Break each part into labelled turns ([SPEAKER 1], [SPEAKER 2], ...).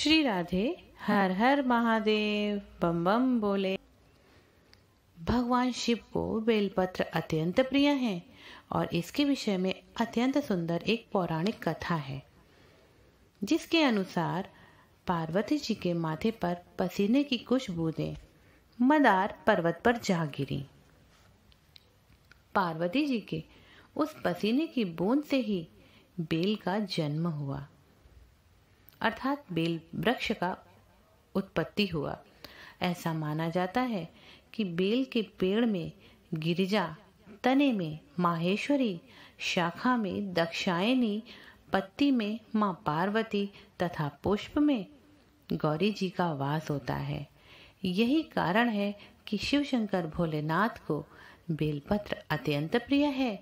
[SPEAKER 1] श्री राधे हर हर महादेव बम बम बोले भगवान शिव को बेलपत्र अत्यंत प्रिय है और इसके विषय में अत्यंत सुंदर एक पौराणिक कथा है जिसके अनुसार पार्वती जी के माथे पर पसीने की कुछ बूंदे मदार पर्वत पर जा गिरी पार्वती जी के उस पसीने की बूंद से ही बेल का जन्म हुआ अर्थात बेल वृक्ष का उत्पत्ति हुआ ऐसा माना जाता है कि बेल के पेड़ में गिरिजा तने में माहेश्वरी शाखा में दक्षायणी पत्ती में माँ पार्वती तथा पुष्प में गौरी जी का वास होता है यही कारण है कि शिव शंकर भोलेनाथ को बेलपत्र अत्यंत प्रिय है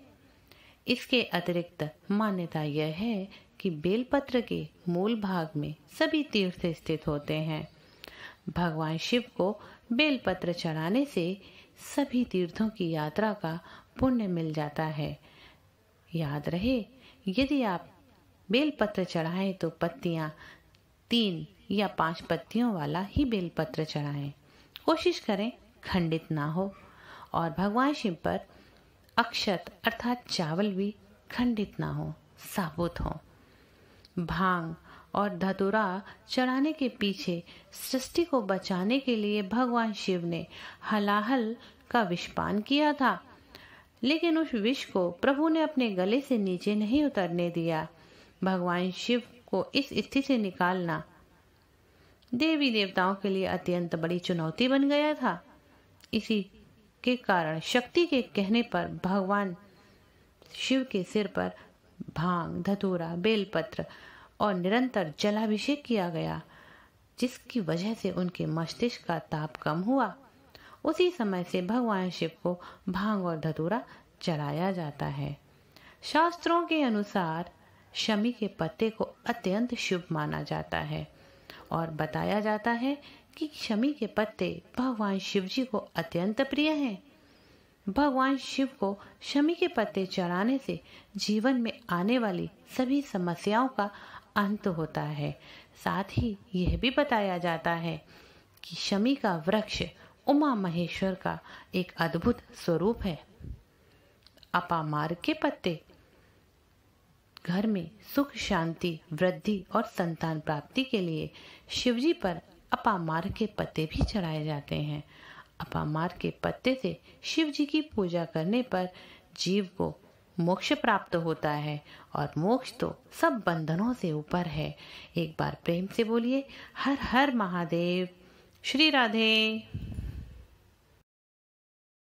[SPEAKER 1] इसके अतिरिक्त मान्यता यह है कि बेलपत्र के मूल भाग में सभी तीर्थ स्थित होते हैं भगवान शिव को बेलपत्र चढ़ाने से सभी तीर्थों की यात्रा का पुण्य मिल जाता है याद रहे यदि आप बेलपत्र चढ़ाएं तो पत्तियां तीन या पांच पत्तियों वाला ही बेलपत्र चढ़ाएं कोशिश करें खंडित ना हो और भगवान शिव पर अक्षत अर्थात चावल भी खंडित ना हो साबुत हों भांग और धतुरा चढ़ाने के पीछे सृष्टि को बचाने के लिए भगवान शिव ने हलाहल का विषपान किया था लेकिन उस विष को प्रभु ने अपने गले से नीचे नहीं उतरने दिया भगवान शिव को इस स्थिति से निकालना देवी देवताओं के लिए अत्यंत बड़ी चुनौती बन गया था इसी के कारण शक्ति के कहने पर भगवान शिव के सिर पर भांग धतूरा बेलपत्र और निरंतर जलाभिषेक किया गया जिसकी वजह से उनके मस्तिष्क का ताप कम हुआ उसी समय से भगवान शिव को भांग और धतूरा चढ़ाया जाता है शास्त्रों के अनुसार शमी के पत्ते को अत्यंत शुभ माना जाता है और बताया जाता है कि शमी के पत्ते भगवान शिव जी को अत्यंत प्रिय हैं भगवान शिव को शमी के पत्ते चढ़ाने से जीवन में आने वाली सभी समस्याओं का अंत होता है साथ ही यह भी बताया जाता है कि शमी का वृक्ष उमा महेश्वर का एक अद्भुत स्वरूप है अपामार्ग के पत्ते घर में सुख शांति वृद्धि और संतान प्राप्ति के लिए शिवजी पर अपामार्ग के पत्ते भी चढ़ाए जाते हैं अपामार के पत्ते से शिव जी की पूजा करने पर जीव को मोक्ष प्राप्त होता है और मोक्ष तो सब बंधनों से ऊपर है एक बार प्रेम से बोलिए हर हर महादेव श्री राधे